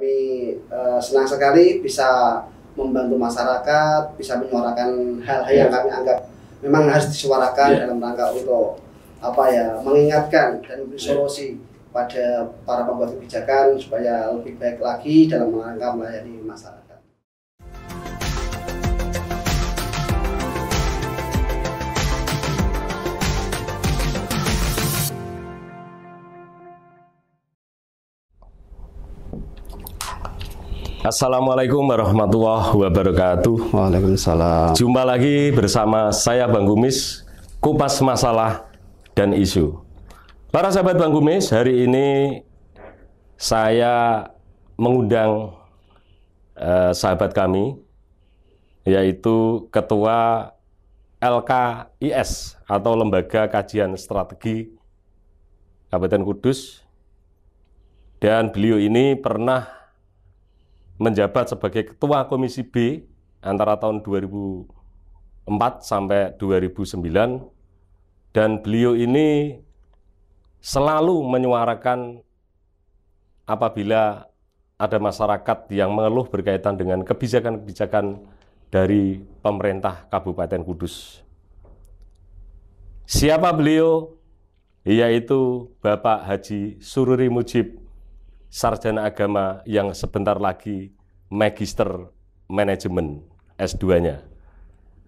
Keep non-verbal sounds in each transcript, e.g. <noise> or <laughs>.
kami uh, senang sekali bisa membantu masyarakat, bisa menyuarakan hal-hal yeah. yang iya. kami anggap memang harus disuarakan yeah. dalam rangka untuk apa ya mengingatkan dan memberi iya. solusi yeah. pada para pembuat kebijakan supaya lebih baik lagi dalam rangka melayani masyarakat. Assalamualaikum warahmatullahi wabarakatuh. Waalaikumsalam. Jumpa lagi bersama saya Bang Gumis, kupas masalah dan isu. Para sahabat Bang Gumis, hari ini saya mengundang eh, sahabat kami yaitu Ketua LKIS atau Lembaga Kajian Strategi Kabupaten Kudus dan beliau ini pernah menjabat sebagai Ketua Komisi B antara tahun 2004 sampai 2009 dan beliau ini selalu menyuarakan apabila ada masyarakat yang mengeluh berkaitan dengan kebijakan-kebijakan dari pemerintah Kabupaten Kudus. Siapa beliau? Yaitu Bapak Haji Sururi Mujib sarjana agama yang sebentar lagi magister manajemen S2-nya.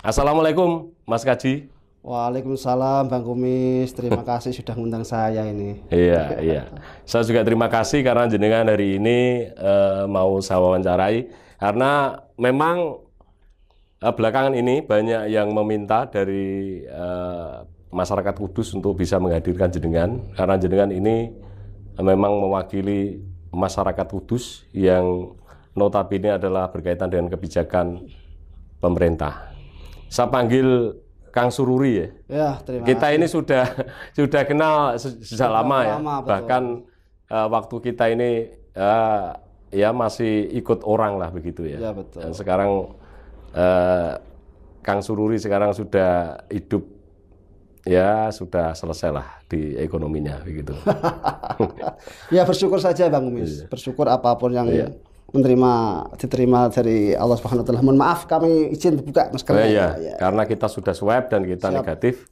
Assalamualaikum Mas Kaji. Waalaikumsalam Bang Kumis, terima <laughs> kasih sudah mengundang saya ini. Iya, iya. Saya juga terima kasih karena jenengan hari ini uh, mau saya wawancarai karena memang uh, belakangan ini banyak yang meminta dari uh, masyarakat Kudus untuk bisa menghadirkan jenengan karena jenengan ini memang mewakili masyarakat Kudus yang notabene adalah berkaitan dengan kebijakan pemerintah. Saya panggil Kang Sururi ya. Ya, terima Kita kasih. ini sudah sudah kenal sejak lama ya. Bahkan uh, waktu kita ini uh, ya masih ikut orang lah begitu ya. Ya, betul. Dan sekarang uh, Kang Sururi sekarang sudah hidup ya sudah selesai lah di ekonominya begitu. <laughs> ya bersyukur saja Bang Umis. Iya. Bersyukur apapun yang iya. menerima diterima dari Allah Subhanahu wa taala. Mohon maaf kami izin buka Mas Oh, iya. ya. Karena kita sudah swab dan kita Siap. negatif.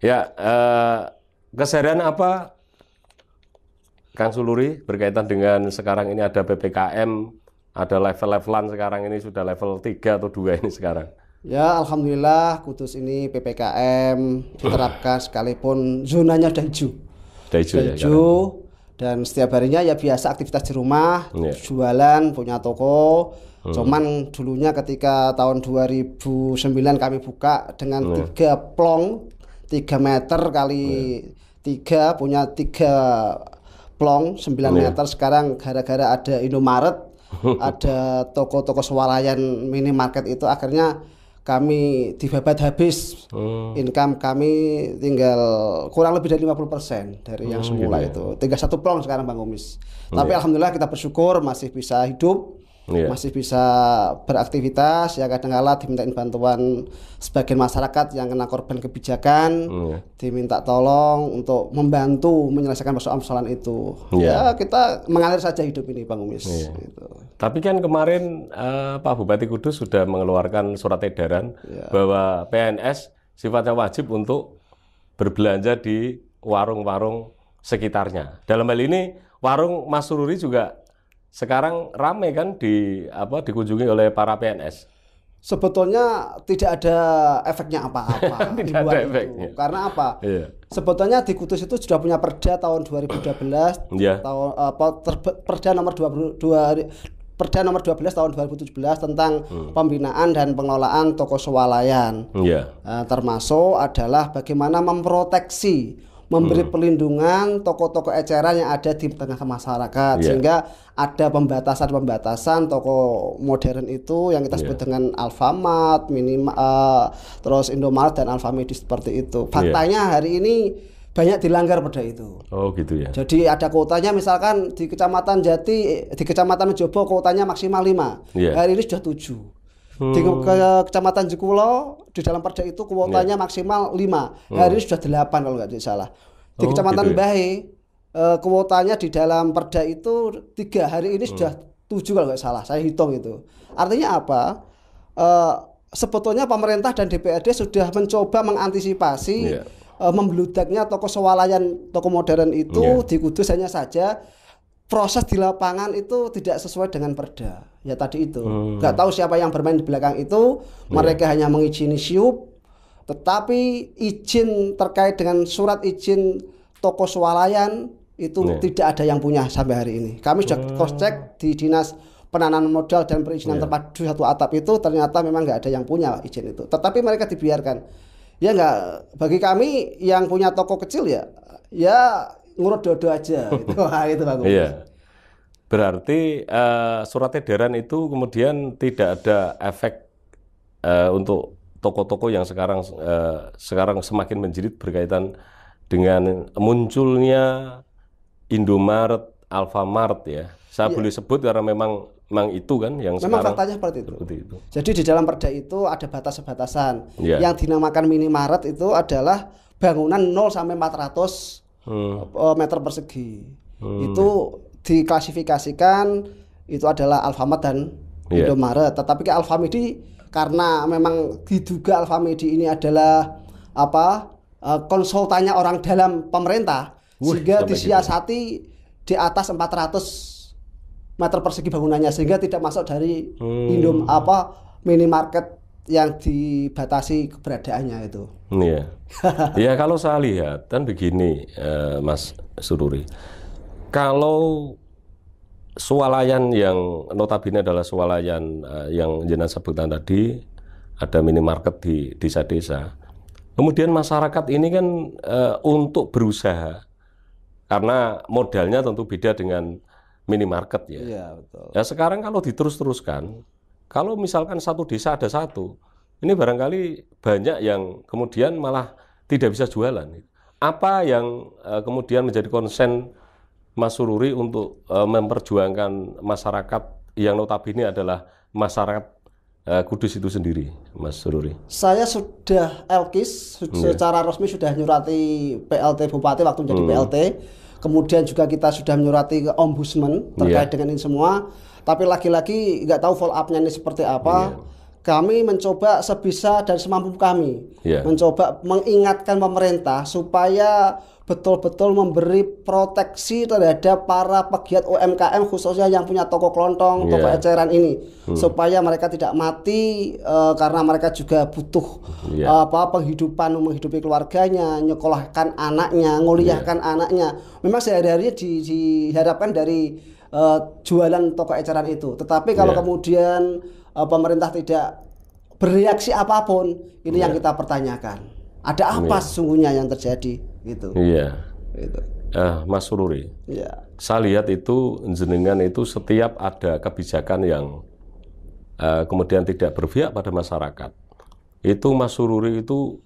Ya, eh, keseharian apa Kang Suluri berkaitan dengan sekarang ini ada PPKM, ada level-levelan sekarang ini sudah level 3 atau dua ini sekarang. Ya, alhamdulillah Kudus ini PPKM diterapkan sekalipun zonanya sudah hijau. Sudah ya, dan setiap harinya ya biasa aktivitas di rumah, yeah. jualan, punya toko. Hmm. Cuman dulunya ketika tahun 2009 kami buka dengan hmm. tiga plong, tiga meter kali iya. tiga punya tiga plong sembilan hmm. meter. Sekarang gara-gara ada Indomaret, <laughs> ada toko-toko swalayan minimarket itu akhirnya kami dibabat habis oh. income kami tinggal kurang lebih dari 50% dari oh, yang hmm, semula gitu ya. itu tinggal satu plong sekarang Bang Umis oh, tapi iya. alhamdulillah kita bersyukur masih bisa hidup yeah. masih bisa beraktivitas ya kadang-kala diminta bantuan sebagian masyarakat yang kena korban kebijakan yeah. diminta tolong untuk membantu menyelesaikan persoalan-persoalan itu yeah. ya kita mengalir saja hidup ini Bang Umis yeah. gitu. tapi kan kemarin uh, Pak Bupati Kudus sudah mengeluarkan surat edaran yeah. bahwa PNS sifatnya wajib untuk berbelanja di warung-warung sekitarnya dalam hal ini warung Mas Sururi juga sekarang rame kan di apa dikunjungi oleh para PNS. Sebetulnya tidak ada efeknya apa-apa <laughs> tidak ada itu. Karena apa? Yeah. Sebetulnya di Kutus itu sudah punya perda tahun 2012 yeah. tahun apa eh, perda nomor 22 Perda nomor 12 tahun 2017 tentang hmm. pembinaan dan pengelolaan toko swalayan. Yeah. Iya. termasuk adalah bagaimana memproteksi memberi hmm. perlindungan toko-toko eceran yang ada di tengah masyarakat yeah. sehingga ada pembatasan-pembatasan toko modern itu yang kita iya. sebut yeah. dengan Alfamart, Minima, uh, terus Indomaret dan Alfamidi seperti itu. Iya. Faktanya yeah. hari ini banyak dilanggar pada itu. Oh gitu ya. Jadi ada kuotanya misalkan di Kecamatan Jati, di Kecamatan Jobo kuotanya maksimal 5. Yeah. Hari ini sudah 7. Hmm. Di ke, Kecamatan Jekulo di dalam perda itu kuotanya yeah. maksimal 5. Hmm. Hari ini sudah 8 kalau nggak salah. Di oh, Kecamatan gitu ya? Bahe eh, kuotanya di dalam perda itu tiga hari ini hmm. sudah tujuh kalau nggak salah. Saya hitung itu. Artinya apa? Eh, sebetulnya pemerintah dan DPRD sudah mencoba mengantisipasi yeah. eh, membludaknya toko swalayan toko modern itu yeah. di Kudus hanya saja proses di lapangan itu tidak sesuai dengan perda ya tadi itu hmm. nggak hmm. tahu siapa yang bermain di belakang itu iya. mereka yeah. hanya mengizini siup tetapi izin terkait dengan surat izin toko swalayan itu yeah. tidak ada yang punya sampai hari ini kami sudah hmm. cross check di dinas penanaman modal dan perizinan yeah. terpadu satu atap itu ternyata memang nggak ada yang punya izin itu tetapi mereka dibiarkan ya nggak bagi kami yang punya toko kecil ya ya ngurut dodo aja <laughs> itu <laughs> itu bagus yeah. Berarti uh, eh, surat edaran itu kemudian tidak ada efek uh, untuk toko-toko yang sekarang uh, sekarang semakin menjerit berkaitan dengan munculnya Indomaret, Alfamart ya. Saya ya. boleh sebut karena memang memang itu kan yang memang sekarang faktanya seperti itu. seperti itu. Jadi di dalam perda itu ada batas-batasan. Ya. Yang dinamakan minimaret itu adalah bangunan 0 sampai 400 hmm. meter persegi. Hmm. Itu diklasifikasikan itu adalah Alfamart dan yeah. Indomaret. Tetapi ke Alfamidi karena memang diduga Alfamidi ini adalah apa eh, konsultannya orang dalam pemerintah Wih, sehingga disiasati gitu. di atas 400 meter persegi bangunannya sehingga tidak masuk dari hmm. Indom apa minimarket yang dibatasi keberadaannya itu. Iya. <laughs> ya kalau saya lihat kan begini uh, Mas Sururi kalau sualayan yang notabene adalah sualayan uh, eh, yang jenazah sebutan tadi ada minimarket di desa-desa. Kemudian masyarakat ini kan uh, untuk berusaha karena modalnya tentu beda dengan minimarket ya. Iya, betul. Ya sekarang kalau diterus-teruskan, kalau misalkan satu desa ada satu, ini barangkali banyak yang kemudian malah tidak bisa jualan. Apa yang uh, kemudian menjadi konsen Mas Sururi untuk uh, memperjuangkan masyarakat yang notabene adalah masyarakat uh, Kudus itu sendiri, Mas Sururi? Saya sudah elkis su yeah. secara resmi sudah nyurati PLT Bupati waktu menjadi hmm. PLT. Kemudian juga kita sudah menyurati ke Ombudsman terkait yeah. dengan ini semua. Tapi lagi-lagi nggak tahu follow up-nya ini seperti apa. Yeah kami mencoba sebisa dan semampu kami yeah. mencoba mengingatkan pemerintah supaya betul-betul memberi proteksi terhadap para pegiat UMKM khususnya yang punya toko kelontong, yeah. toko eceran ini hmm. supaya mereka tidak mati uh, karena mereka juga butuh yeah. Iya. uh, apa penghidupan menghidupi keluarganya, nyekolahkan anaknya, nguliahkan yeah. anaknya. Memang sehari-hari di, diharapkan dari uh, jualan toko eceran itu. Tetapi kalau yeah. kemudian uh, pemerintah tidak bereaksi apapun, ini yeah. yang iya. kita pertanyakan. Ada apa yeah. sesungguhnya yang terjadi? gitu. Iya. Gitu. Uh, Mas Sururi. Iya. Saya lihat itu jenengan itu setiap ada kebijakan yang uh, kemudian tidak berpihak pada masyarakat. Itu Mas Sururi itu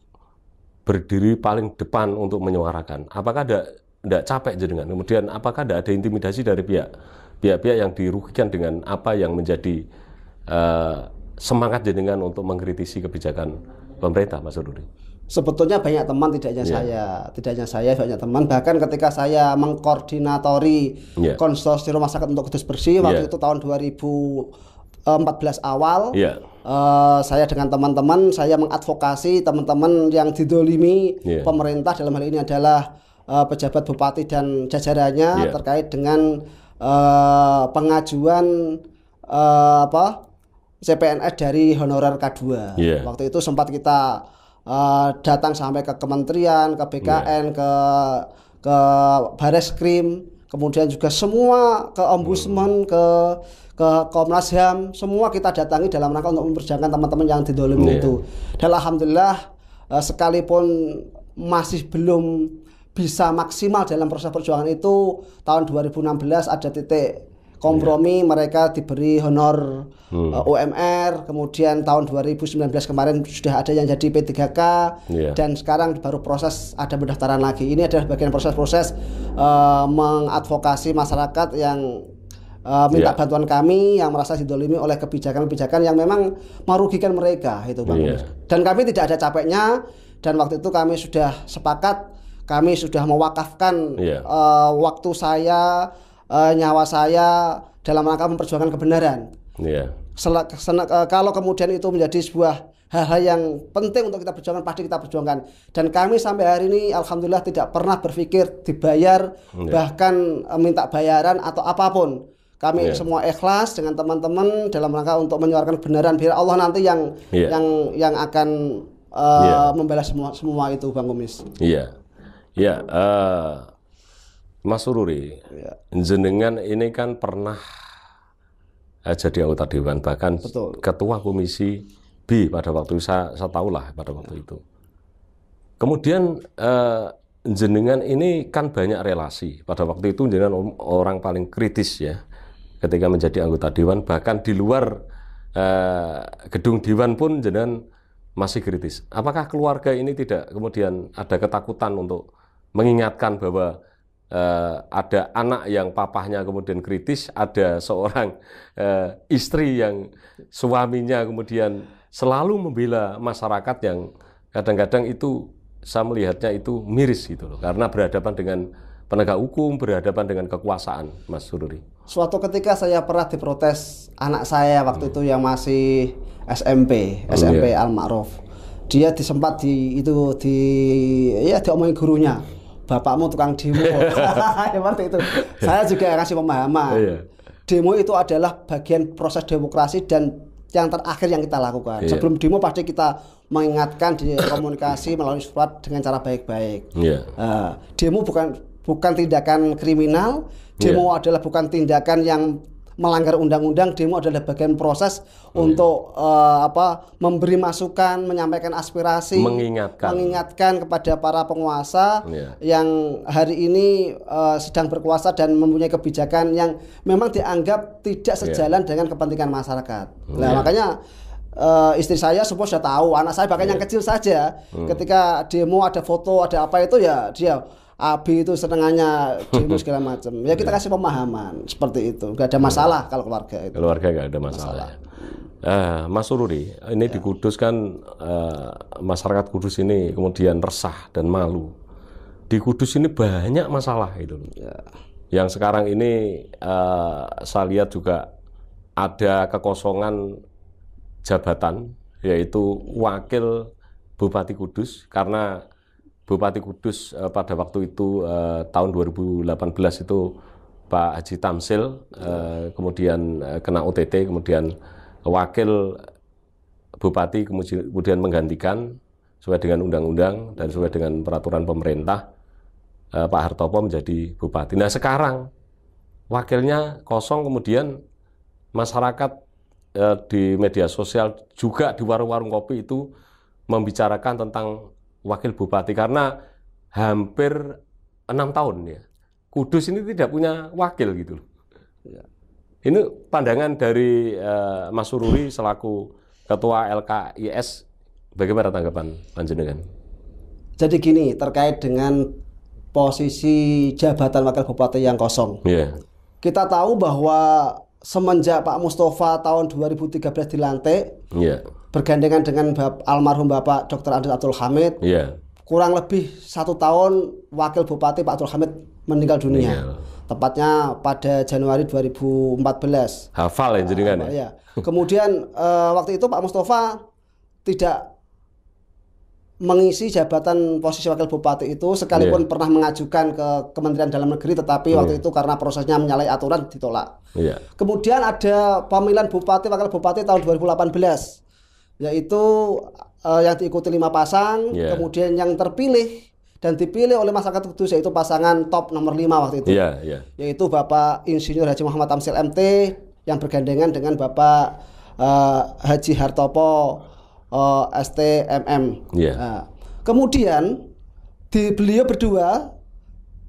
berdiri paling depan untuk menyuarakan. Apakah ada tidak capek jenengan? Kemudian apakah ada ada intimidasi dari pihak pihak-pihak yang dirugikan dengan apa yang menjadi uh, semangat jenengan untuk mengkritisi kebijakan pemerintah, Mas Sururi? sebetulnya banyak teman tidaknya yeah. saya tidaknya saya banyak teman bahkan ketika saya mengkoordinatori yeah. rumah sakit untuk kudus bersih yeah. waktu iya. itu tahun 2014 awal yeah. Iya. Uh, saya dengan teman-teman saya mengadvokasi teman-teman yang didolimi yeah. pemerintah dalam hal ini adalah uh, pejabat bupati dan jajarannya yeah. terkait dengan uh, pengajuan uh, apa CPNS dari honorer K2 yeah. waktu itu sempat kita uh, datang sampai ke kementerian, ke BKN, yeah. ke ke Baris Krim, kemudian juga semua ke ombudsman, hmm. ke ke Komnas HAM, semua kita datangi dalam rangka untuk memperjuangkan teman-teman yang didolimi yeah. itu. Dan alhamdulillah uh, sekalipun masih belum bisa maksimal dalam proses perjuangan itu tahun 2016 ada titik kompromi yeah. mereka diberi honor hmm. uh, UMR kemudian tahun 2019 kemarin sudah ada yang jadi P3K yeah. dan sekarang baru proses ada pendaftaran lagi ini adalah bagian proses-proses uh, mengadvokasi masyarakat yang uh, minta yeah. bantuan kami yang merasa didolimi oleh kebijakan-kebijakan yang memang merugikan mereka itu Bang yeah. dan kami tidak ada capeknya dan waktu itu kami sudah sepakat kami sudah mewakafkan yeah. uh, waktu saya uh, nyawa saya dalam rangka memperjuangkan kebenaran. Yeah. Sel- uh, eh, kalau kemudian itu menjadi sebuah hal-hal yang penting untuk kita perjuangkan pasti kita perjuangkan dan kami sampai hari ini alhamdulillah tidak pernah berpikir dibayar yeah. bahkan eh, minta bayaran atau apapun kami yeah. semua ikhlas dengan teman-teman dalam rangka untuk menyuarakan kebenaran biar Allah nanti yang yeah. yang yang akan uh, yeah. membalas semua semua itu Bang Kumis. Iya. Yeah. Ya, yeah, uh, Mas Ururi, ya. jenengan ini kan pernah jadi anggota dewan bahkan Betul. ketua komisi B pada waktu itu saya, saya lah pada waktu ya. itu. Kemudian eh, jenengan ini kan banyak relasi. Pada waktu itu jenengan orang paling kritis ya ketika menjadi anggota dewan bahkan di luar eh, gedung dewan pun jenengan masih kritis. Apakah keluarga ini tidak kemudian ada ketakutan untuk mengingatkan bahwa eh, ada anak yang papahnya kemudian kritis, ada seorang eh, istri yang suaminya kemudian selalu membela masyarakat yang kadang-kadang itu saya melihatnya itu miris gitu loh, karena berhadapan dengan penegak hukum, berhadapan dengan kekuasaan, Mas Sururi. Suatu ketika saya pernah diprotes anak saya waktu hmm. itu yang masih SMP, oh, SMP iya. Al Ma'ruf. Dia disempat di itu di ya diomongin gurunya bapakmu tukang demo. Seperti <laughs> <laughs> ya, itu. Saya juga kasih pemahaman. Iya. Demo itu adalah bagian proses demokrasi dan yang terakhir yang kita lakukan. Iya. Sebelum demo pasti kita mengingatkan di <coughs> komunikasi melalui surat dengan cara baik-baik. Iya. Uh, demo bukan bukan tindakan kriminal. Demo yeah. adalah bukan tindakan yang melanggar undang-undang demo adalah bagian proses oh, untuk uh, apa memberi masukan menyampaikan aspirasi mengingatkan mengingatkan kepada para penguasa yeah. yang hari ini uh, sedang berkuasa dan mempunyai kebijakan yang memang dianggap tidak iya. sejalan yeah. dengan kepentingan masyarakat hmm, nah yeah. makanya uh, istri saya semua sudah tahu anak saya bahkan yeah. yang iya. kecil saja hmm. ketika demo ada foto ada apa itu ya dia AB itu setengahnya demo segala macam. Ya kita iya. kasih pemahaman seperti itu. Gak ada masalah iya. kalau keluarga itu. Keluarga gak ada masalah. masalah. Uh, Mas Sururi, ini ya. di Kudus kan uh, eh, masyarakat Kudus ini kemudian resah dan malu. Di Kudus ini banyak masalah itu. Ya. Yang sekarang ini uh, saya lihat juga ada kekosongan jabatan yaitu wakil Bupati Kudus karena Bupati Kudus uh, pada waktu itu uh, tahun 2018 itu Pak Haji Tamsil uh, kemudian uh, kena OTT kemudian wakil bupati kemudian menggantikan sesuai dengan undang-undang dan sesuai dengan peraturan pemerintah uh, Pak Hartopo menjadi bupati. Nah sekarang wakilnya kosong kemudian masyarakat di media sosial juga di warung-warung kopi itu membicarakan tentang wakil bupati karena hampir enam tahun ya Kudus ini tidak punya wakil gitu loh. Ya. Ini pandangan dari uh, Mas Sururi selaku Ketua LKIS bagaimana tanggapan panjenengan? Jadi gini terkait dengan posisi jabatan wakil bupati yang kosong. Yeah. Kita tahu bahwa semenjak Pak Mustafa tahun 2013 dilantik, yeah bergandengan dengan Bap almarhum Bapak Dr. Andres Abdul Hamid. Yeah. Kurang lebih satu tahun Wakil Bupati Pak Abdul Hamid meninggal dunia. Yeah. Tepatnya pada Januari 2014. Hafal ya uh, hafal kan ya. Iya. Kemudian uh, waktu itu Pak Mustafa tidak mengisi jabatan posisi wakil bupati itu sekalipun yeah. pernah mengajukan ke Kementerian Dalam Negeri tetapi yeah. waktu iya. itu karena prosesnya menyalahi aturan ditolak. Yeah. Kemudian ada pemilihan bupati wakil bupati tahun 2018 yaitu uh, yang diikuti lima pasang, yeah. kemudian yang terpilih dan dipilih oleh masyarakat Kudus yaitu pasangan top nomor lima waktu itu, yeah, yeah. yaitu Bapak Insinyur Haji Muhammad Tamsil MT yang bergandengan dengan Bapak uh, Haji Hartopo uh, eh, STMM. Yeah. Nah, kemudian di beliau berdua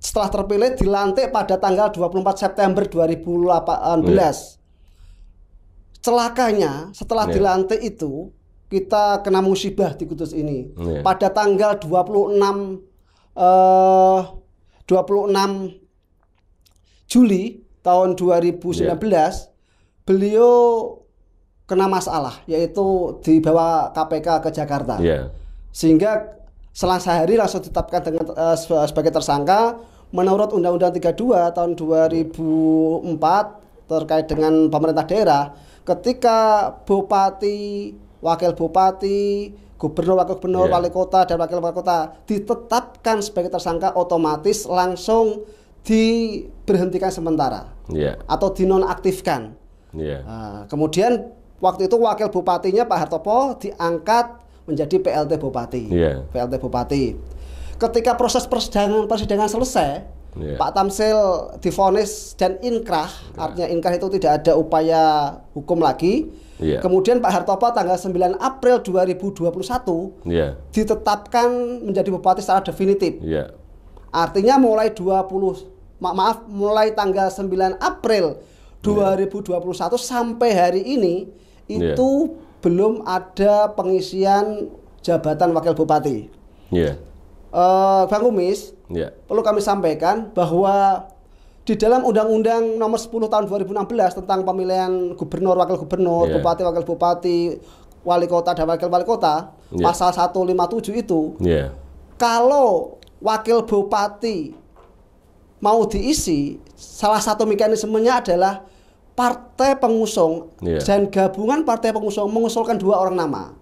setelah terpilih dilantik pada tanggal 24 September 2018. Yeah celakanya setelah yeah. dilantik itu kita kena musibah di Kudus ini. Yeah. Pada tanggal 26 eh 26 Juli tahun 2019 yeah. beliau kena masalah yaitu dibawa KPK ke Jakarta. Yeah. Sehingga selang sehari langsung ditetapkan dengan uh, sebagai tersangka menurut Undang-Undang 32 tahun 2004 terkait dengan pemerintah daerah ketika bupati, wakil bupati, gubernur, wakil gubernur, yeah. wali kota dan wakil wali kota ditetapkan sebagai tersangka otomatis langsung diberhentikan sementara yeah. atau dinonaktifkan. Yeah. Nah, kemudian waktu itu wakil bupatinya Pak Hartopo diangkat menjadi PLT bupati. Yeah. PLT bupati. Ketika proses persidangan persidangan selesai, Yeah. Pak Tamsil difonis dan inkrah, yeah. artinya inkrah itu tidak ada upaya hukum lagi. Yeah. Kemudian Pak Hartopo tanggal 9 April 2021 yeah. Iya. ditetapkan menjadi bupati secara definitif. Yeah. Artinya mulai 20 ma maaf mulai tanggal 9 April 2021 yeah. sampai hari ini iya. itu yeah. belum ada pengisian jabatan wakil bupati. Yeah. Iya. Uh, Bang Umis, Yeah. Perlu kami sampaikan bahwa di dalam Undang-Undang Nomor 10 Tahun 2016 tentang pemilihan gubernur, wakil gubernur, yeah. bupati, wakil bupati, wali kota dan wakil wali kota, yeah. pasal 157 itu, yeah. kalau wakil bupati mau diisi, salah satu mekanismenya adalah partai pengusung yeah. dan gabungan partai pengusung mengusulkan dua orang nama,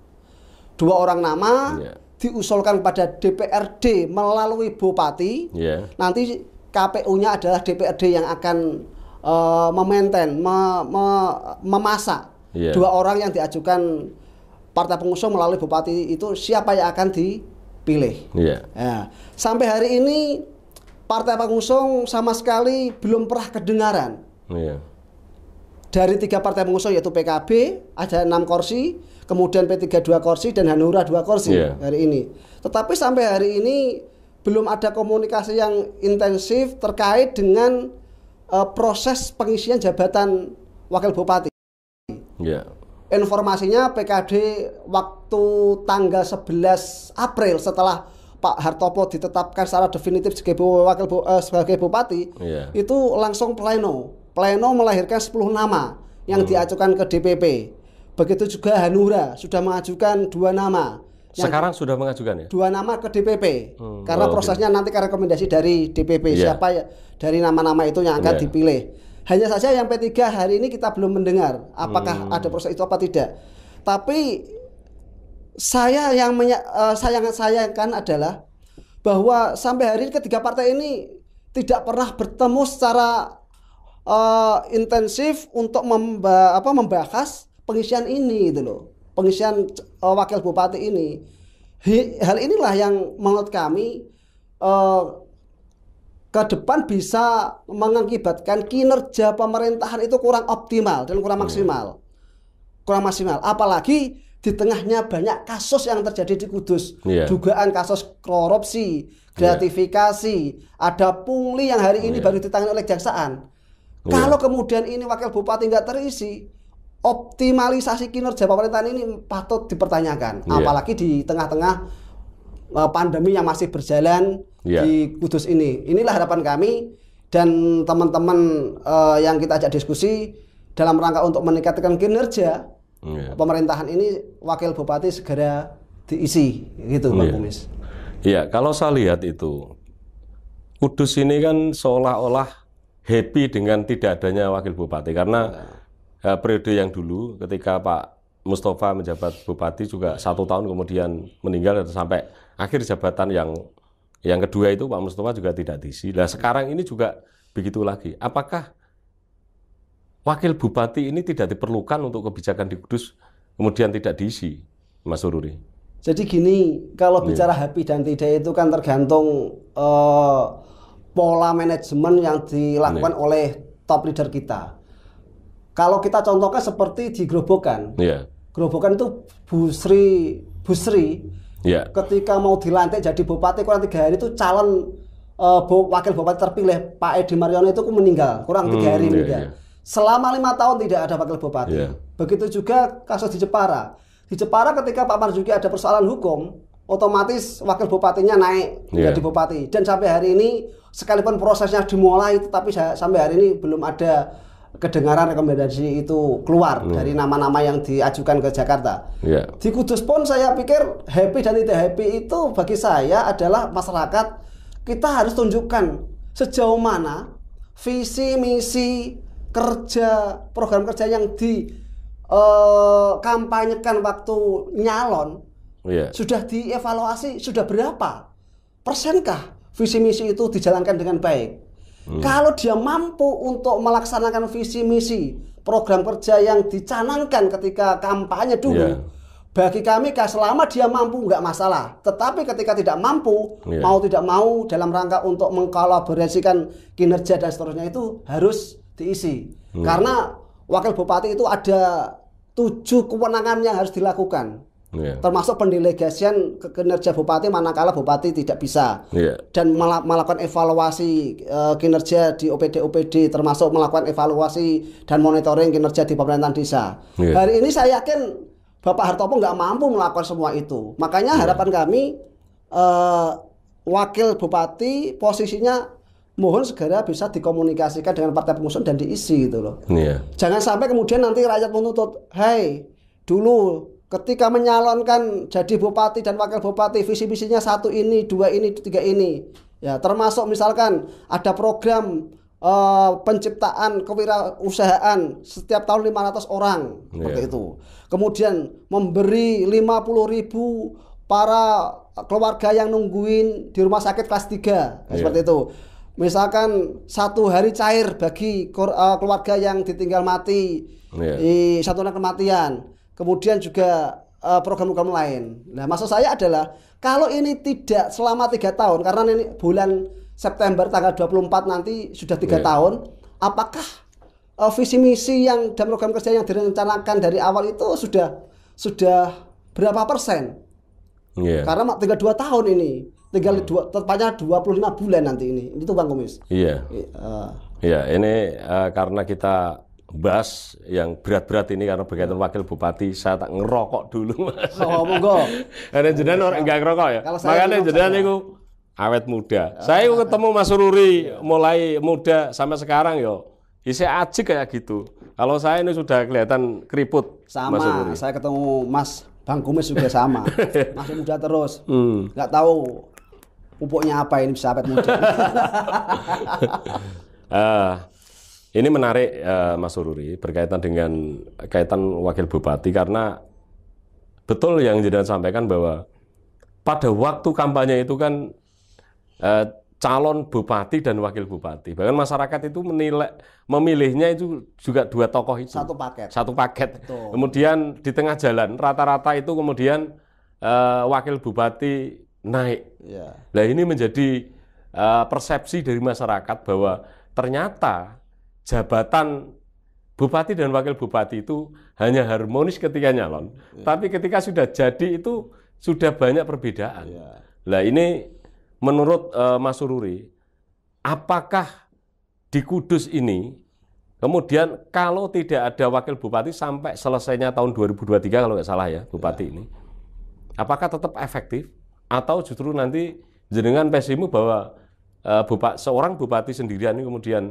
dua orang nama. Yeah diusulkan pada DPRD melalui bupati. Yeah. Nanti KPU-nya adalah DPRD yang akan uh, mementen, me, me, memasak yeah. dua orang yang diajukan partai pengusung melalui bupati itu siapa yang akan dipilih. Yeah. Ya. sampai hari ini partai pengusung sama sekali belum pernah kedengaran. Yeah dari tiga partai pengusung yaitu PKB ada enam kursi, kemudian P3 dua kursi dan Hanura dua kursi yeah. hari ini. Tetapi sampai hari ini belum ada komunikasi yang intensif terkait dengan uh, proses pengisian jabatan wakil bupati. Yeah. Informasinya PKD waktu tanggal 11 April setelah Pak Hartopo ditetapkan secara definitif sebagai wakil bu, eh, sebagai bupati yeah. itu langsung pleno pleno melahirkan 10 nama yang hmm. diajukan ke DPP. Begitu juga Hanura sudah mengajukan dua nama. Yang Sekarang sudah mengajukan ya? Dua nama ke DPP. Hmm. Karena oh, prosesnya okay. nanti ke rekomendasi dari DPP yeah. siapa ya, dari nama-nama itu yang akan yeah. dipilih. Hanya saja yang P3 hari ini kita belum mendengar apakah hmm. ada proses itu apa tidak. Tapi saya yang uh, sayang sayangkan adalah bahwa sampai hari ini ketiga partai ini tidak pernah bertemu secara uh, intensif untuk memba apa, membahas pengisian ini gitu loh pengisian uh, wakil bupati ini hal inilah yang menurut kami uh, ke depan bisa mengakibatkan kinerja pemerintahan itu kurang optimal dan kurang iya. maksimal kurang maksimal apalagi di tengahnya banyak kasus yang terjadi di Kudus yeah. dugaan kasus korupsi iya. gratifikasi yeah. ada pungli yang hari ini yeah. baru ditangani oleh jaksaan Oh. Kalau kemudian ini wakil bupati nggak terisi, optimalisasi kinerja pemerintahan ini patut dipertanyakan, yeah. apalagi di tengah-tengah e, pandemi yang masih berjalan yeah. di Kudus ini. Inilah harapan kami dan teman-teman uh, yang kita ajak diskusi dalam rangka untuk meningkatkan kinerja yeah. pemerintahan ini wakil bupati segera diisi gitu Pak yeah. Kumis. Iya, kalau saya lihat itu Kudus ini kan seolah-olah happy dengan tidak adanya wakil bupati karena uh, periode yang dulu ketika Pak Mustafa menjabat bupati juga satu tahun kemudian meninggal atau sampai akhir jabatan yang yang kedua itu Pak Mustafa juga tidak diisi. Nah sekarang ini juga begitu lagi. Apakah wakil bupati ini tidak diperlukan untuk kebijakan di Kudus kemudian tidak diisi, Mas Sururi? Jadi gini, kalau iya. bicara happy dan tidak itu kan tergantung uh, pola manajemen yang dilakukan yeah. oleh top leader kita. Kalau kita contohkan seperti di Grobogan. Yeah. Grobogan itu busri busri, yeah. ketika mau dilantik jadi bupati kurang tiga hari itu calon uh, wakil bupati terpilih Pak Edi Mariono itu meninggal kurang tiga hari hmm, iya, meninggal. Yeah, yeah. Selama lima tahun tidak ada wakil bupati. Yeah. Begitu juga kasus di Jepara. Di Jepara ketika Pak Marzuki ada persoalan hukum, otomatis wakil bupatinya naik yeah. jadi bupati. Dan sampai hari ini sekalipun prosesnya dimulai tetapi saya, sampai hari ini belum ada kedengaran rekomendasi itu keluar hmm. dari nama-nama yang diajukan ke Jakarta. Yeah. Di Kudus pun saya pikir happy dan tidak happy itu bagi saya adalah masyarakat kita harus tunjukkan sejauh mana visi misi kerja program kerja yang di uh, kampanyekan waktu nyalon yeah. sudah dievaluasi sudah berapa persenkah visi misi itu dijalankan dengan baik. Hmm. Kalau dia mampu untuk melaksanakan visi misi program kerja yang dicanangkan ketika kampanye dulu, yeah. bagi kami selama dia mampu nggak masalah. Tetapi ketika tidak mampu, yeah. mau tidak mau dalam rangka untuk mengkolaborasikan kinerja dan seterusnya itu harus diisi. Hmm. Karena wakil bupati itu ada tujuh kewenangan yang harus dilakukan. Yeah. Termasuk pendelegasian kinerja bupati manakala bupati tidak bisa yeah. dan melakukan evaluasi uh, kinerja di OPD OPD termasuk melakukan evaluasi dan monitoring kinerja di pemerintahan desa. Yeah. Hari ini saya yakin Bapak Hartopo nggak mampu melakukan semua itu. Makanya iya. harapan kami uh, wakil bupati posisinya mohon segera bisa dikomunikasikan dengan partai pengusung dan diisi gitu loh. Yeah. Jangan sampai kemudian nanti rakyat menuntut, Hei dulu ketika menyalonkan jadi bupati dan wakil bupati visi misinya satu ini dua ini tiga ini ya termasuk misalkan ada program uh, penciptaan kewirausahaan setiap tahun 500 orang yeah. seperti itu kemudian memberi 50 ribu para keluarga yang nungguin di rumah sakit kelas 3 yeah. seperti itu misalkan satu hari cair bagi eh, keluarga yang ditinggal mati yeah. di satu kematian kemudian juga eh, program-program lain. Nah, maksud saya adalah kalau ini tidak selama tiga tahun, karena ini bulan September tanggal 24 nanti sudah tiga yeah. tahun, apakah uh, visi misi yang dan program kerja yang direncanakan dari awal itu sudah sudah berapa persen? Yeah. Karena tinggal dua tahun ini, tinggal hmm. dua, tepatnya 25 bulan nanti ini. Itu Bang Komis. Iya. Yeah. Iya, uh. Iya, yeah, ini uh, karena kita bahas yang berat-berat ini karena berkaitan wakil bupati saya tak ngerokok dulu mas oh monggo <laughs> ada jenengan orang enggak ngerokok ya makanya jenengan itu awet muda saya ketemu mas Ruri mulai muda sampai sekarang yo isi ya, aji kayak gitu kalau saya ini sudah kelihatan keriput sama mas saya ketemu mas Bang Kumis juga sama <laughs> masih muda terus hmm. nggak tahu pupuknya apa ini bisa awet muda uh, <laughs> Ini menarik uh, Mas Ruri berkaitan dengan kaitan wakil bupati karena betul yang jadi sampaikan bahwa pada waktu kampanye itu kan uh, calon bupati dan wakil bupati bahkan masyarakat itu menilai memilihnya itu juga dua tokoh itu satu paket satu paket betul. kemudian di tengah jalan rata-rata itu kemudian uh, wakil bupati naik ya. nah ini menjadi uh, persepsi dari masyarakat bahwa ternyata jabatan bupati dan wakil bupati itu hanya harmonis ketika nyalon, ya. tapi ketika sudah jadi itu sudah banyak perbedaan. Ya. Nah ini menurut uh, Mas Sururi, apakah di Kudus ini kemudian kalau tidak ada wakil bupati sampai selesainya tahun 2023 kalau nggak salah ya bupati ya. ini, apakah tetap efektif atau justru nanti jenengan pesimu bahwa uh, bupa, seorang bupati sendirian ini kemudian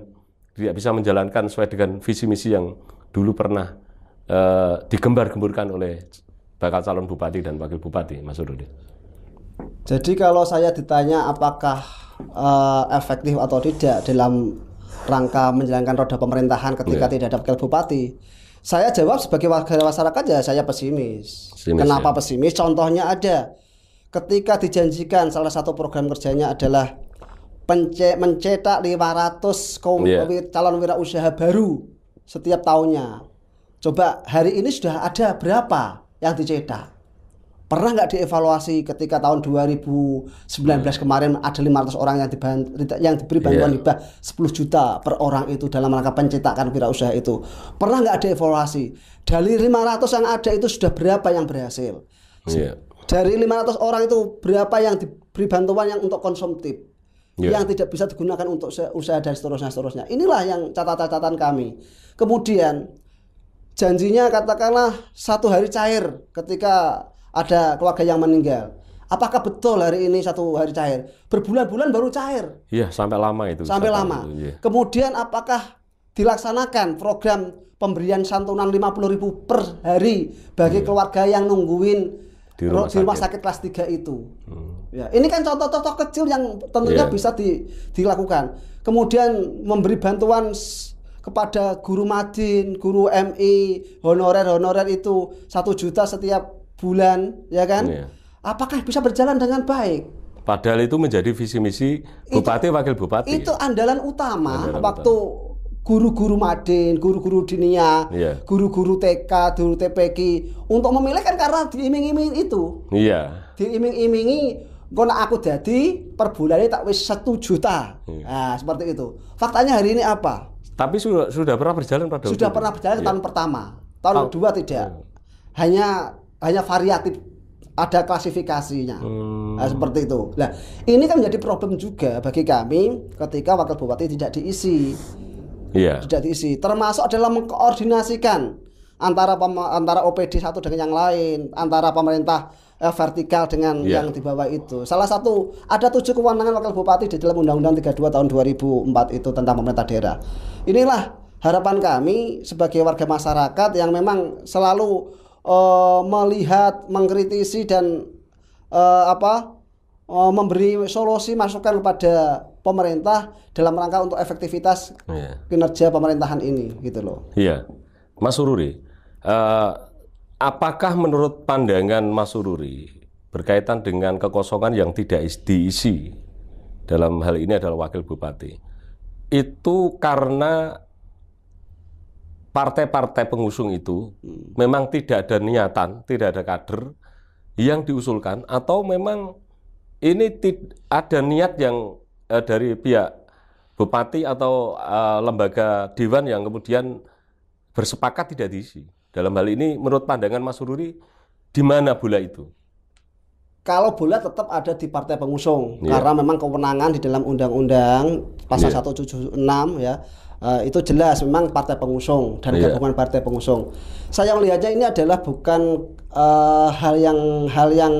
tidak bisa menjalankan sesuai dengan visi misi yang dulu pernah eh, digembar-gemburkan oleh bakal calon bupati dan wakil bupati, Mas Rudi. Jadi kalau saya ditanya apakah eh, efektif atau tidak dalam rangka menjalankan roda pemerintahan ketika yeah. Oh, iya. tidak ada wakil bupati, saya jawab sebagai warga masyarakat ya saya pesimis. pesimis Kenapa ya. pesimis? Contohnya ada ketika dijanjikan salah satu program kerjanya adalah mencetak 500 kaum yeah. calon wirausaha baru setiap tahunnya. Coba hari ini sudah ada berapa yang dicetak? Pernah nggak dievaluasi ketika tahun 2019 hmm. kemarin ada 500 orang yang, yang diberi bantuan yeah. hibah 10 juta per orang itu dalam rangka pencetakan wirausaha itu. Pernah nggak ada evaluasi? Dari 500 yang ada itu sudah berapa yang berhasil? Yeah. Dari 500 orang itu berapa yang diberi bantuan yang untuk konsumtif? yeah. yang tidak bisa digunakan untuk usaha dan seterusnya seterusnya. Inilah yang catatan-catatan kami. Kemudian janjinya katakanlah satu hari cair ketika ada keluarga yang meninggal. Apakah betul hari ini satu hari cair? Berbulan-bulan baru cair. Iya, sampai lama itu. Sampai lama. Itu, iya. yeah. Kemudian apakah dilaksanakan program pemberian santunan lima puluh ribu per hari bagi yeah. keluarga yang nungguin di rumah, di rumah sakit. sakit kelas 3 itu? Hmm Ya, ini kan contoh-contoh kecil yang tentunya yeah. bisa di, dilakukan. Kemudian memberi bantuan kepada guru madin, guru MI, honorer-honorer itu satu juta setiap bulan, ya kan? Yeah. Apakah bisa berjalan dengan baik? Padahal itu menjadi visi misi bupati itu, wakil bupati. Itu andalan utama andalan waktu guru-guru madin, guru-guru dinia, iya. guru-guru yeah. TK, guru TPK untuk memilih kan karena diiming-iming itu. Iya. Yeah. Diiming-imingi nak aku jadi per bulannya tak wis satu juta. Iya. Nah, seperti itu. Faktanya hari ini apa? Tapi sudah sudah pernah berjalan pada Sudah waktu pernah berjalan iya. tahun pertama. Tahun dua dua tidak. Iya. Hanya hanya variatif ada klasifikasinya hmm. nah, seperti itu. Nah ini kan menjadi problem juga bagi kami ketika wakil bupati tidak diisi, iya. tidak diisi. Termasuk dalam mengkoordinasikan antara antara OPD satu dengan yang lain, antara pemerintah eh, vertikal dengan yeah. yang di bawah itu. Salah satu ada tujuh kewenangan wakil bupati di dalam Undang-Undang 32 tahun 2004 itu tentang pemerintah daerah. Inilah harapan kami sebagai warga masyarakat yang memang selalu uh, melihat, mengkritisi dan eh, apa eh, memberi solusi masukan kepada pemerintah dalam rangka untuk efektivitas yeah. kinerja pemerintahan ini gitu loh. Iya. Yeah. Mas Ururi, uh, apakah menurut pandangan Mas Sururi berkaitan dengan kekosongan yang tidak diisi dalam hal ini adalah wakil bupati itu karena partai-partai pengusung itu hmm. memang tidak ada niatan, tidak ada kader yang diusulkan atau memang ini ada niat yang eh, dari pihak bupati atau eh, lembaga dewan yang kemudian bersepakat tidak diisi. Dalam hal ini, menurut pandangan Mas Sururi, di mana bola itu? Kalau bola tetap ada di partai pengusung, yeah. karena memang kewenangan di dalam undang-undang pasal yeah. 176 ya uh, itu jelas memang partai pengusung dan yeah. gabungan partai pengusung. Saya melihatnya ini adalah bukan uh, hal yang hal yang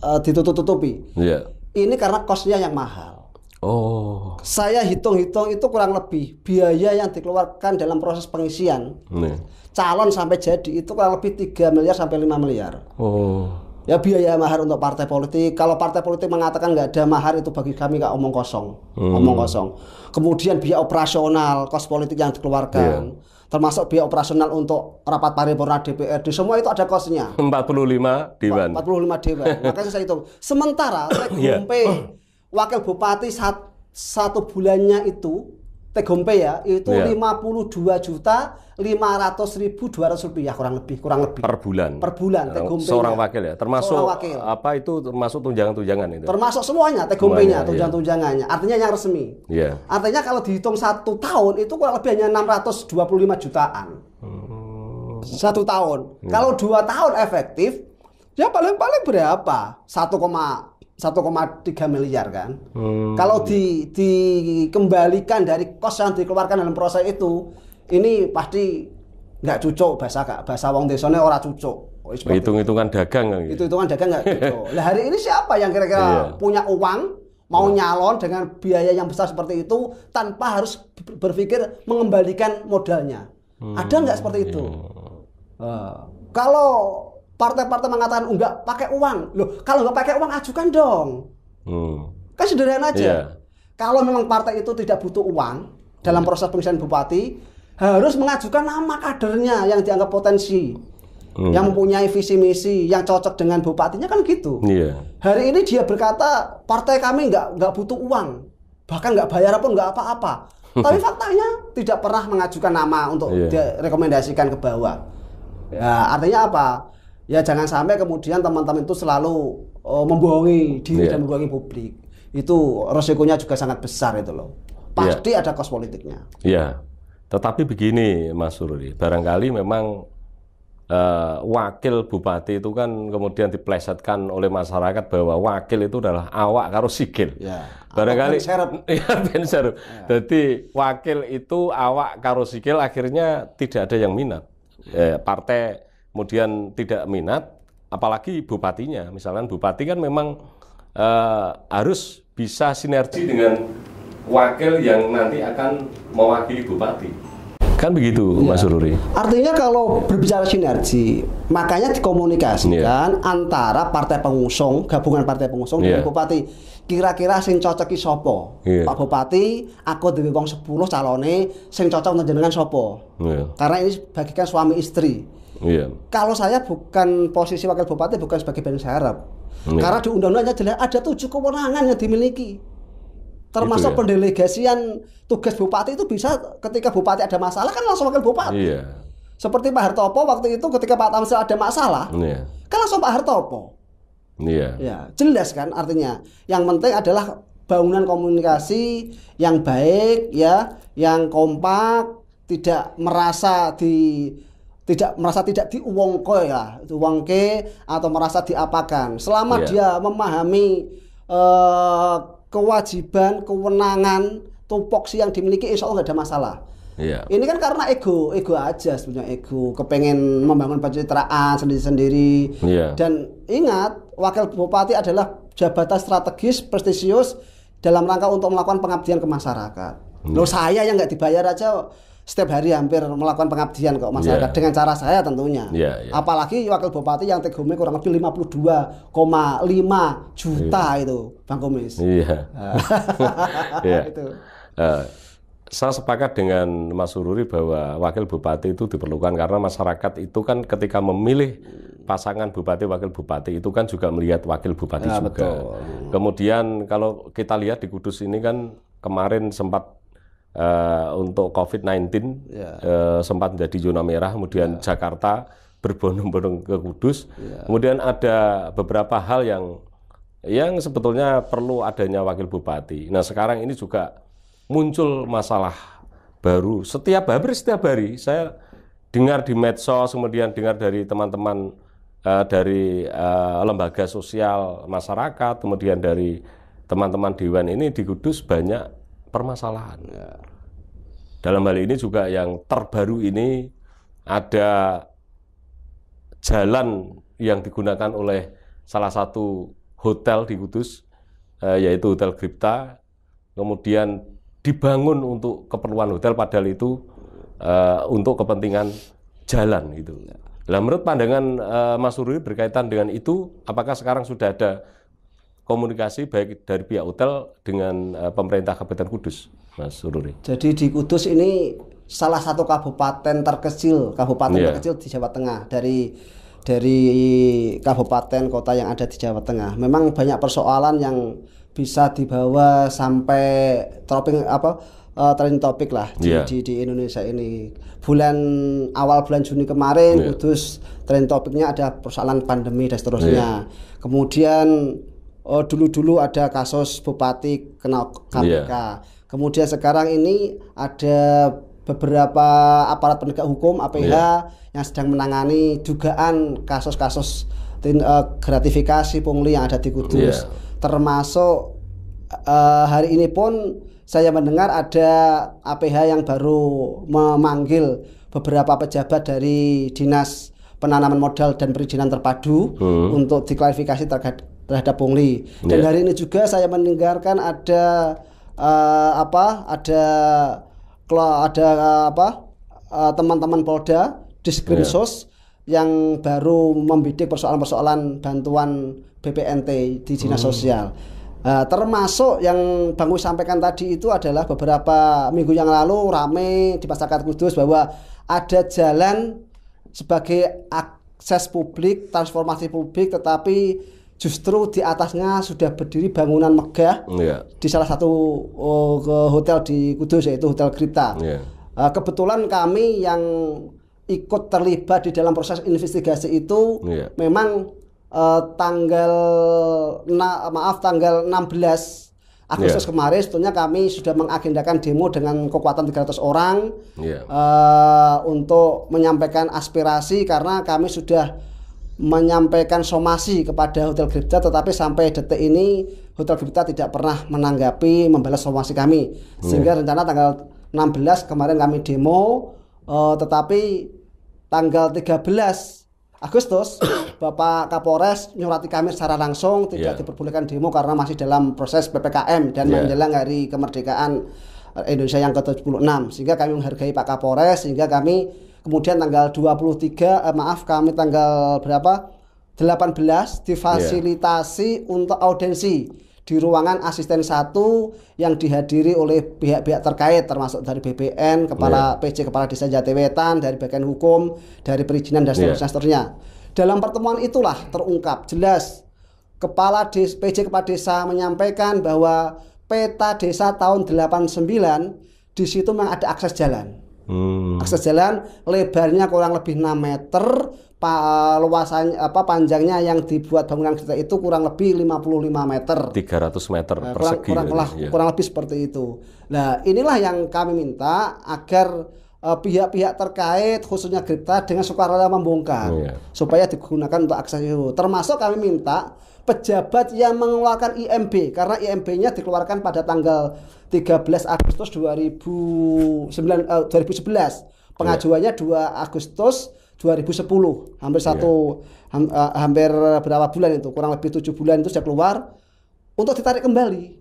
uh, ditutup-tutupi. Yeah. Ini karena kosnya yang mahal. Oh. Saya hitung-hitung itu kurang lebih biaya yang dikeluarkan dalam proses pengisian Nih. calon sampai jadi itu kurang lebih 3 miliar sampai 5 miliar. Oh. Ya biaya mahar untuk partai politik. Kalau partai politik mengatakan nggak ada mahar itu bagi kami nggak omong kosong, hmm. omong kosong. Kemudian biaya operasional, kos politik yang dikeluarkan, yeah. termasuk biaya operasional untuk rapat paripurna DPRD, semua itu ada kosnya. 45 dewan. 45 dewan. Makanya saya hitung. Sementara saya yeah. Iya. <laughs> wakil bupati saat satu bulannya itu Tegompe ya itu iya. lima puluh dua juta lima ratus ribu dua ratus rupiah kurang lebih kurang lebih per bulan per bulan oh, Tegompe seorang ya. wakil ya termasuk wakil. apa itu termasuk tunjangan-tunjangan itu termasuk semuanya nya iya. tunjangan-tunjangannya artinya yang resmi iya. artinya kalau dihitung satu tahun itu kurang lebih hanya enam ratus dua puluh lima jutaan hmm. satu tahun hmm. kalau dua tahun efektif ya paling-paling berapa satu koma 1,3 miliar kan. Hmm. Kalau di dikembalikan dari kos yang dikeluarkan dalam proses itu, ini pasti nggak cocok bahasa kak bahasa wong desone ora cocok. Oh, Hitung-hitungan dagang kan? Itu hitungan dagang nggak cocok. nah <laughs> hari ini siapa yang kira-kira yeah. punya uang mau yeah. nyalon dengan biaya yang besar seperti itu tanpa harus berpikir mengembalikan modalnya? Hmm. Ada nggak seperti itu? Yeah. Iya. Uh, kalau partai-partai mengatakan enggak pakai uang. Loh, kalau nggak pakai uang ajukan dong. Hmm. Kan sederhana aja. Yeah. Kalau memang partai itu tidak butuh uang dalam hmm. proses pengisian bupati, harus mengajukan nama kadernya yang dianggap potensi. Hmm. Yang mempunyai visi misi yang cocok dengan bupatinya kan gitu. Yeah. Hari ini dia berkata partai kami nggak nggak butuh uang, bahkan nggak bayar pun nggak apa-apa. <laughs> Tapi faktanya tidak pernah mengajukan nama untuk yeah. direkomendasikan ke bawah. Ya, artinya apa? ya jangan sampai kemudian teman-teman itu selalu uh, membohongi diri yeah. dan membohongi publik itu resikonya juga sangat besar itu loh pasti yeah. ada kos politiknya ya yeah. tetapi begini Mas Sururi barangkali memang uh, wakil bupati itu kan kemudian diplesetkan oleh masyarakat bahwa wakil itu adalah awak karo sikil. yeah. Barangkali ya ben yeah. Jadi wakil itu awak karo sikil akhirnya tidak ada yang minat. eh, partai kemudian tidak minat, apalagi bupatinya. Misalnya bupati kan memang eh, harus bisa sinergi dengan wakil yang nanti akan mewakili bupati. Kan begitu, ya. Mas Ruri. Artinya kalau berbicara sinergi, makanya dikomunikasikan ya. antara partai pengusung, gabungan partai pengusung ya. dengan iya. bupati. Kira-kira sing cocok ki sopo? Ya. Pak Bupati, aku di wong 10 calone sing cocok dengan sopo. Shopo. Karena ini bagikan suami istri. Iya. Kalau saya bukan posisi wakil bupati bukan sebagai saya Harap. Iya. Karena di undang-undangnya jelas ada tujuh kewenangan yang dimiliki. Termasuk ya? pendelegasian tugas bupati itu bisa ketika bupati ada masalah kan langsung wakil bupati. Iya. Seperti Pak Hartopo waktu itu ketika Pak Tamsil ada masalah, iya. kan langsung Pak Hartopo. Iya. Ya, jelas kan artinya. Yang penting adalah bangunan komunikasi yang baik ya, yang kompak, tidak merasa di tidak merasa tidak diuwongko ya, diuwongke atau merasa diapakan. Selama yeah. dia memahami uh, kewajiban, kewenangan, tupoksi yang dimiliki, insya Allah tidak ada masalah. Yeah. Ini kan karena ego, ego aja sebenarnya ego, kepengen membangun pencitraan sendiri-sendiri. Yeah. Dan ingat, wakil bupati adalah jabatan strategis, prestisius dalam rangka untuk melakukan pengabdian ke masyarakat. Yeah. lo saya yang nggak dibayar aja setiap hari hampir melakukan pengabdian kok masyarakat yeah. dengan cara saya tentunya. Yeah, yeah. Apalagi wakil bupati yang tegumi kurang lebih 52,5 juta yeah. itu Bang Komis. Iya. <laughs> Yeah. yeah. itu. Uh, saya sepakat dengan Mas Sururi bahwa wakil bupati itu diperlukan karena masyarakat itu kan ketika memilih pasangan bupati wakil bupati itu kan juga melihat wakil bupati ya, juga. Betul. Kemudian kalau kita lihat di Kudus ini kan kemarin sempat uh, untuk COVID-19 yeah. Ya. uh, sempat menjadi zona merah, kemudian yeah. Jakarta berbondong-bondong ke Kudus. Yeah. Kemudian ada beberapa hal yang yang sebetulnya perlu adanya wakil bupati. Nah, sekarang ini juga muncul masalah baru. Setiap hari setiap hari saya dengar di medsos, kemudian dengar dari teman-teman uh, dari uh, lembaga sosial masyarakat, kemudian dari teman-teman dewan ini di Kudus banyak permasalahan. Ya. Dalam hal ini juga yang terbaru ini ada jalan yang digunakan oleh salah satu hotel di Kudus, eh, yaitu Hotel Gripta, kemudian dibangun untuk keperluan hotel padahal itu eh, untuk kepentingan jalan itu. Nah, menurut pandangan eh, Mas Ruri berkaitan dengan itu, apakah sekarang sudah ada komunikasi baik dari pihak hotel dengan uh, pemerintah Kabupaten Kudus, Mas Sururi. Jadi di Kudus ini salah satu kabupaten terkecil, kabupaten yeah. terkecil di Jawa Tengah dari dari kabupaten kota yang ada di Jawa Tengah. Memang banyak persoalan yang bisa dibawa sampai topik apa uh, trending topik lah di, yeah. di di Indonesia ini. Bulan awal bulan Juni kemarin yeah. Kudus trending topiknya ada persoalan pandemi dan seterusnya. Yeah. Kemudian oh dulu-dulu ada kasus bupati kena KPK. Yeah. Kemudian sekarang ini ada beberapa aparat penegak hukum APH yeah. yang sedang menangani dugaan kasus-kasus eh, gratifikasi pungli yang ada di Kudus. Yeah. Termasuk uh, hari ini pun saya mendengar ada APH yang baru memanggil beberapa pejabat dari dinas penanaman modal dan perizinan terpadu hmm. untuk diklarifikasi terkait terhadap pungli. Dan yeah. hari ini juga saya mendengarkan ada uh, apa? Ada ada uh, apa? Eh, teman-teman uh, Polda di yeah. yang baru membidik persoalan-persoalan bantuan BPNT di dinas hmm. sosial. Uh, termasuk yang Bang Wis sampaikan tadi itu adalah beberapa minggu yang lalu rame di masyarakat Kudus bahwa ada jalan sebagai akses publik, transformasi publik, tetapi justru di atasnya sudah berdiri bangunan megah yeah. di salah satu oh, ke hotel di Kudus yaitu Hotel Krita. Yeah. Iya. kebetulan kami yang ikut terlibat di dalam proses investigasi itu yeah. memang uh, tanggal na, maaf tanggal 16 Agustus yeah. kemarin sebetulnya kami sudah mengagendakan demo dengan kekuatan 300 orang yeah. Iya. uh, untuk menyampaikan aspirasi karena kami sudah menyampaikan somasi kepada Hotel Gripta tetapi sampai detik ini Hotel Gripta tidak pernah menanggapi membalas somasi kami hmm. sehingga rencana tanggal 16 kemarin kami demo uh, tetapi tanggal 13 Agustus <coughs> Bapak Kapolres nyurati kami secara langsung tidak yeah. diperbolehkan demo karena masih dalam proses PPKM dan yeah. menjelang hari kemerdekaan Indonesia yang ke-76 sehingga kami menghargai Pak Kapolres sehingga kami kemudian tanggal 23 eh, maaf kami tanggal berapa 18 difasilitasi yeah. untuk audiensi di ruangan asisten satu yang dihadiri oleh pihak-pihak terkait termasuk dari BPN, kepala yeah. PC kepala desa Jatiwetan, dari bagian hukum, dari perizinan dan seterusnya. Yeah. seterusnya. Dalam pertemuan itulah terungkap jelas kepala desa, PC kepala desa menyampaikan bahwa peta desa tahun 89 di situ memang ada akses jalan. Hmm. Akses jalan lebarnya kurang lebih 6 meter, pa, luasannya apa panjangnya yang dibuat bangunan kita itu kurang lebih 55 meter. 300 meter nah, persegi. Kurang, kurang, lah, ya. kurang lebih seperti itu. Nah, inilah yang kami minta agar eh, pihak-pihak uh, terkait khususnya kita dengan sukarela membongkar yeah. supaya digunakan untuk akses itu. Termasuk kami minta pejabat yang mengeluarkan IMB karena IMB-nya dikeluarkan pada tanggal 13 Agustus 2009, eh, 2011. Iya. Pengajuannya 2 Agustus 2010. Hampir iya. satu yeah. hampir berapa bulan itu? Kurang lebih tujuh bulan itu sudah keluar untuk ditarik kembali.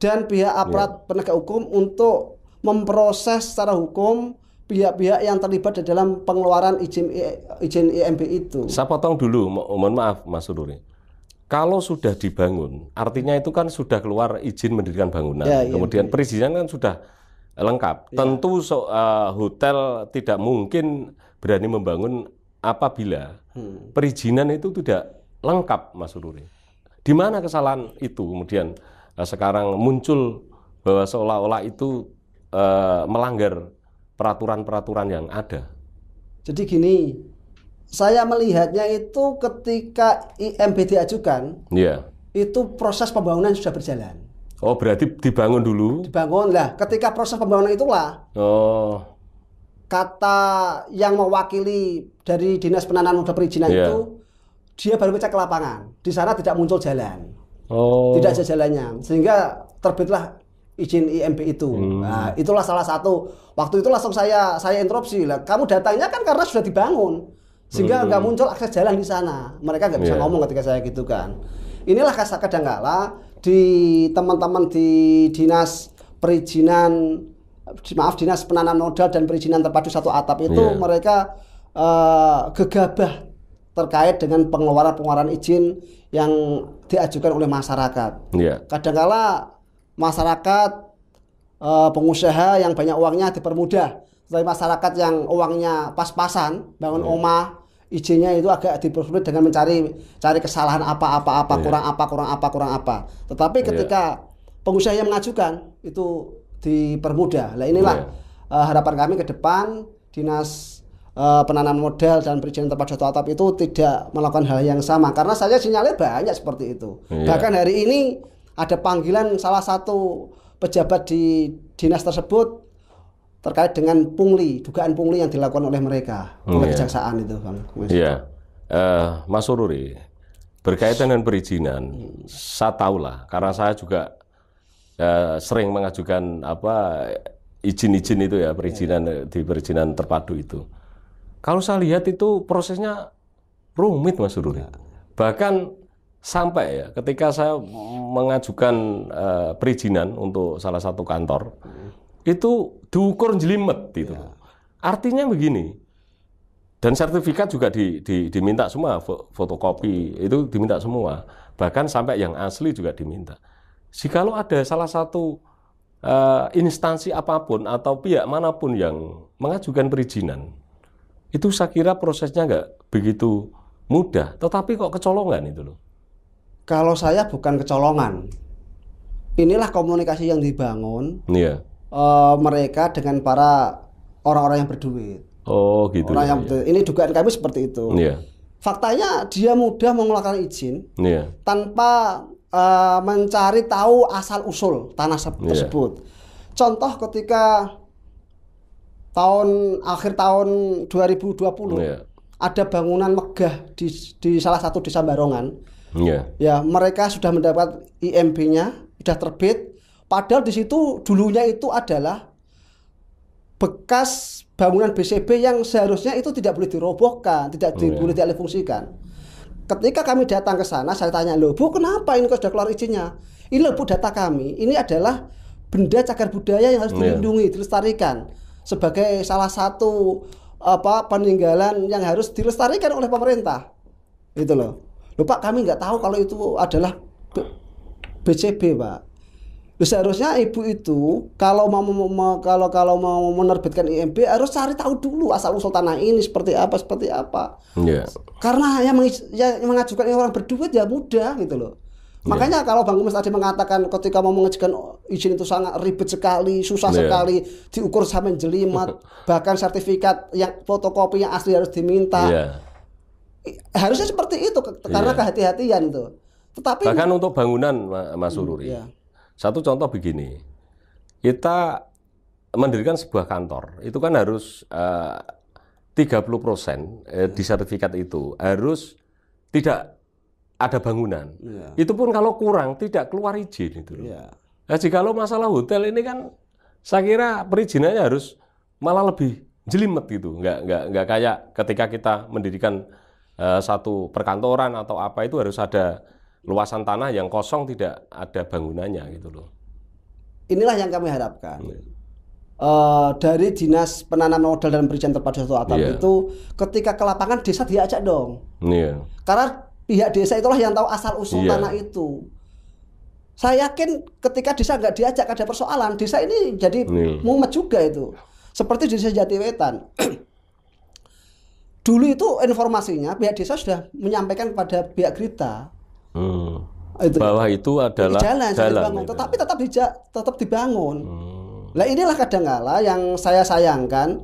Dan pihak iya. aparat yeah. penegak hukum untuk memproses secara hukum pihak-pihak yang terlibat di dalam pengeluaran izin izin IMB itu. Saya potong dulu, mohon maaf Mas Sururi kalau sudah dibangun, artinya itu kan sudah keluar izin mendirikan bangunan. Ya, iya, Kemudian ya. perizinan kan sudah lengkap. Ya. Tentu so, uh, hotel tidak mungkin berani membangun apabila hmm. perizinan itu tidak lengkap, Mas Ururi. Di mana kesalahan itu kemudian uh, sekarang muncul bahwa seolah-olah itu uh, melanggar peraturan-peraturan yang ada. Jadi gini, saya melihatnya itu ketika IMB diajukan, yeah. itu proses pembangunan sudah berjalan. Oh, berarti dibangun dulu? Dibangun lah. Ketika proses pembangunan itulah. Oh. Kata yang mewakili dari Dinas Penanaman Modal Perizinan yeah. itu, dia baru ngecek ke lapangan. Di sana tidak muncul jalan. Oh. Tidak ada jalannya. Sehingga terbitlah izin IMB itu. Hmm. Nah, itulah salah satu. Waktu itu langsung saya saya interupsi lah. Kamu datangnya kan karena sudah dibangun sehingga nggak hmm. muncul akses jalan di sana. Mereka nggak bisa yeah. ngomong ketika saya gitu kan. Inilah kasak kadangkala di teman-teman di dinas perizinan maaf dinas penanaman modal dan perizinan terpadu satu atap itu yeah. mereka uh, gegabah terkait dengan pengeluaran-pengeluaran izin yang diajukan oleh masyarakat. Yeah. Kadangkala masyarakat uh, pengusaha yang banyak uangnya dipermudah dari masyarakat yang uangnya pas-pasan bangun hmm. Iya. oma izinnya itu agak dipersulit dengan mencari cari kesalahan apa-apa apa, iya. kurang apa kurang apa kurang apa. Tetapi iya. ketika pengusaha yang mengajukan itu dipermudah. lah inilah uh, harapan kami ke depan dinas uh, penanaman modal dan perizinan tempat jual atap itu tidak melakukan hal yang sama karena saya sinyalnya banyak seperti itu. Bahkan hari ini ada panggilan salah satu pejabat di dinas tersebut terkait dengan pungli, dugaan pungli yang dilakukan oleh mereka oh, oleh hmm, kejaksaan iya. itu, Bang. Iya. Uh, Mas Ururi, berkaitan dengan perizinan, hmm. saya lah karena saya juga uh, sering mengajukan apa izin-izin itu ya perizinan yeah. di perizinan terpadu itu. Kalau saya lihat itu prosesnya rumit, Mas Ururi. Iya. Bahkan sampai ya ketika saya mengajukan uh, perizinan untuk salah satu kantor. Hmm itu diukur jelimet gitu. Ya. Artinya begini. Dan sertifikat juga di, di, diminta semua fotokopi itu diminta semua. Bahkan sampai yang asli juga diminta. lo ada salah satu uh, instansi apapun atau pihak manapun yang mengajukan perizinan, itu saya kira prosesnya nggak begitu mudah. Tetapi kok kecolongan itu loh? Kalau saya bukan kecolongan. Inilah komunikasi yang dibangun. Iya Eh, mereka dengan para orang-orang yang berduit. Oh, gitu. Orang ya, yang ya. berduit. Ini dugaan kami seperti itu. Iya. Faktanya dia mudah mengeluarkan izin iya. tanpa uh, mencari tahu asal usul tanah iya. tersebut. Contoh ketika tahun akhir tahun 2020 ada bangunan megah di di salah satu desa Barongan. Ya, mereka sudah mendapat IMB-nya, sudah terbit, Padahal di situ dulunya itu adalah bekas bangunan BCB yang seharusnya itu tidak boleh dirobohkan, tidak oh, di, ya. boleh Ketika kami datang ke sana, saya tanya, "Loh, Bu, kenapa ini kok sudah keluar izinnya?" Ini loh, Bu, data kami. Ini adalah benda cagar budaya yang harus iya. dilindungi, yeah. dilestarikan sebagai salah satu apa peninggalan yang harus dilestarikan oleh pemerintah. Gitu loh. Lupa kami nggak tahu kalau itu adalah BCB, Pak seharusnya ibu itu kalau mau, mau kalau kalau mau menerbitkan IMB harus cari tahu dulu asal usul tanah ini seperti apa seperti apa. Yeah. Karena yang, mengis, ya, yang mengajukan orang berduit ya mudah gitu loh. Yeah. Makanya kalau Bang Umes tadi mengatakan ketika mau mengajukan izin itu sangat ribet sekali, susah yeah. sekali, diukur sampai jelimet, <laughs> bahkan sertifikat yang fotokopi yang asli harus diminta. Yeah. Harusnya seperti itu karena yeah. kehati-hatian tuh. Tetapi bahkan untuk bangunan Mas Sururi. Hmm, yeah satu contoh begini, kita mendirikan sebuah kantor, itu kan harus eh, uh, 30 persen eh, di sertifikat itu harus tidak ada bangunan. Yeah. Itu pun kalau kurang tidak keluar izin itu. Yeah. Iya. Nah, jika lo masalah hotel ini kan, saya kira perizinannya harus malah lebih jelimet gitu, nggak nggak nggak kayak ketika kita mendirikan uh, satu perkantoran atau apa itu harus ada luasan tanah yang kosong tidak ada bangunannya gitu loh. Inilah yang kami harapkan. Hmm. Uh, dari dinas penanam modal dan perizinan terpadu satu atap yeah. itu ketika ke lapangan desa diajak dong. Yeah. Karena pihak desa itulah yang tahu asal usul yeah. tanah itu. Saya yakin ketika desa nggak diajak ada persoalan, desa ini jadi yeah. mumet juga itu. Seperti di desa Jatiwetan. Dulu itu informasinya pihak desa sudah menyampaikan kepada pihak Grita Hmm. Itu. Bawah itu adalah jalan, jalan dibangun, itu. tetapi tetap tidak tetap dibangun. Hmm. Nah inilah kadangkala yang saya sayangkan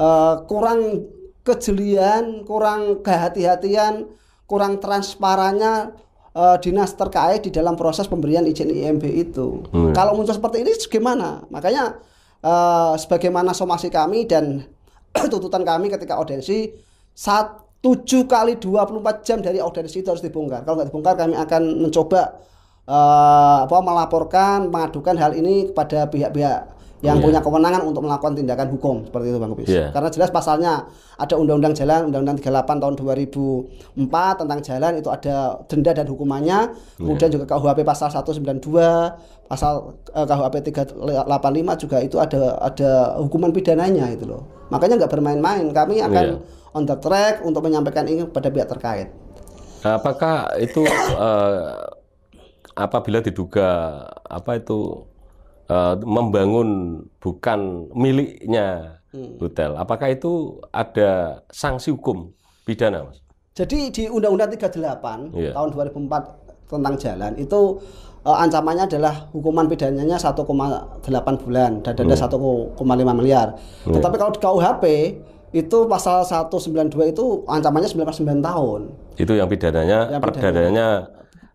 uh, kurang kejelian, kurang kehati-hatian, kurang transparannya uh, dinas terkait di dalam proses pemberian izin IMB itu. Hmm. Kalau muncul seperti ini gimana? Makanya uh, sebagaimana somasi kami dan <clears throat> tuntutan kami ketika audensi saat 7 kali 24 jam dari audiensi itu harus dibongkar. Kalau nggak dibongkar kami akan mencoba uh, apa melaporkan, mengadukan hal ini kepada pihak-pihak yang yeah. punya kewenangan untuk melakukan tindakan hukum seperti itu Bang Kupis. Yeah. Karena jelas pasalnya ada undang-undang jalan Undang-Undang 38 tahun 2004 tentang jalan itu ada denda dan hukumannya. Iya. Kemudian yeah. juga KUHP pasal 192, pasal eh, KUHP 385 juga itu ada ada hukuman pidananya itu loh. Makanya nggak bermain-main. Kami akan yeah on the track untuk menyampaikan ini kepada pihak terkait. Apakah itu uh, apabila diduga apa itu uh, membangun bukan miliknya hmm. hotel, apakah itu ada sanksi hukum pidana, Mas? Jadi di Undang-Undang 38 yeah. Iya. tahun 2004 tentang jalan itu uh, ancamannya adalah hukuman pidananya 1,8 bulan dan denda hmm. 1,5 miliar. Hmm. Tetapi kalau di KUHP itu pasal 192 itu ancamannya 99 tahun. Itu yang pidananya, yang perdananya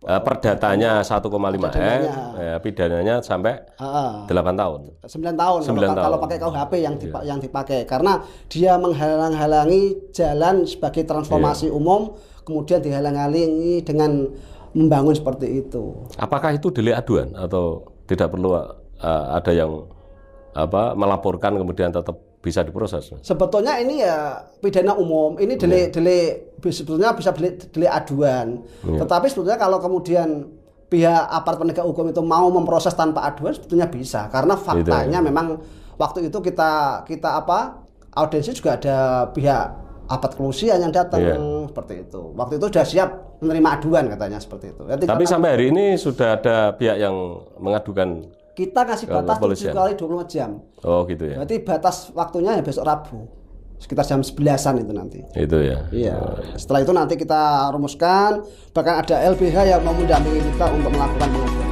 uh, perdatanya 1,5 M, ya, pidananya sampai uh, 8 tahun. 9 tahun 9 kalau, tahun. kalau pakai KUHP yang dipa yeah. yang dipakai karena dia menghalang-halangi jalan sebagai transformasi yeah. umum kemudian dihalang-halangi dengan membangun seperti itu. Apakah itu delik aduan atau tidak perlu uh, ada yang apa melaporkan kemudian tetap bisa diproses. Sebetulnya ini ya pidana umum, ini delik yeah. delik sebetulnya bisa delik, delik aduan. Yeah. Tetapi sebetulnya kalau kemudian pihak aparat penegak hukum itu mau memproses tanpa aduan sebetulnya bisa karena gitu ya. faktanya ya. memang waktu itu kita kita apa audiensi juga ada pihak aparat kepolisian yang datang yeah. seperti itu. Waktu itu sudah siap menerima aduan katanya seperti itu. Ya, Tapi kan sampai hari ini sudah ada pihak yang mengadukan kita ngasih Kalo batas tujuh kali dua puluh jam. Oh gitu ya. Berarti batas waktunya ya besok Rabu sekitar jam sebelasan itu nanti. Itu ya. Iya. Oh, iya. Setelah itu nanti kita rumuskan bahkan ada LBH yang mau mendampingi kita untuk melakukan pengajuan.